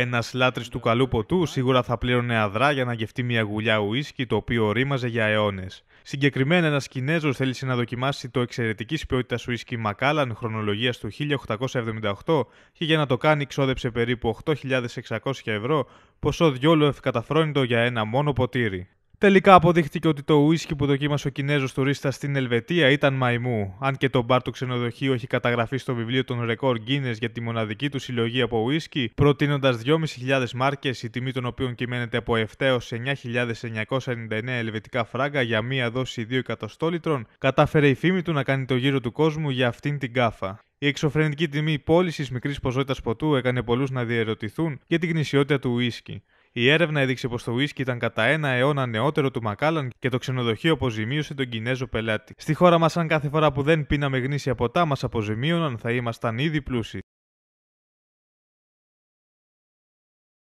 Ένας λάτρης του καλού ποτού σίγουρα θα πλήρωνε αδρά για να γευτεί μια γουλιά ουίσκι το οποίο ρήμαζε για αιώνες. Συγκεκριμένα, ένας Κινέζος θέλησε να δοκιμάσει το εξαιρετική ποιότητας ουίσκι Μακάλαν χρονολογίας του 1878 και για να το κάνει ξόδεψε περίπου 8.600 ευρώ, ποσό διόλου ευκαταφρόνητο για ένα μόνο ποτήρι. Τελικά αποδείχθηκε ότι το ουίσκι που δοκίμασε ο Κινέζος τουρίστας στην Ελβετία ήταν μαϊμού. Αν και το μπαρ του ξενοδοχείου έχει καταγραφεί στο βιβλίο των ρεκόρ Guinness για τη μοναδική του συλλογή από ουίσκι, προτείνοντας 2.500 μάρκες, η τιμή των οποίων κυμαίνεται από 7 έω 9.999 ελβετικά φράγκα για μία δόση 2 εκατοστόλιτρων, κατάφερε η φήμη του να κάνει το γύρο του κόσμου για αυτήν την κάφα. Η εξωφρενική τιμή πώλησης μικρής ποσότητας ποτού έκανε πολλούς να διαρωτηθούν για την γνησιότητα του ουίσκι. Η έρευνα έδειξε πως το ουίσκι ήταν κατά ένα αιώνα νεότερο του Μακάλαν και το ξενοδοχείο αποζημίωσε τον Κινέζο πελάτη. Στη χώρα μας, αν κάθε φορά που δεν πίναμε γνήσια ποτά, μας αποζημίωναν, θα ήμασταν ήδη πλούσιοι.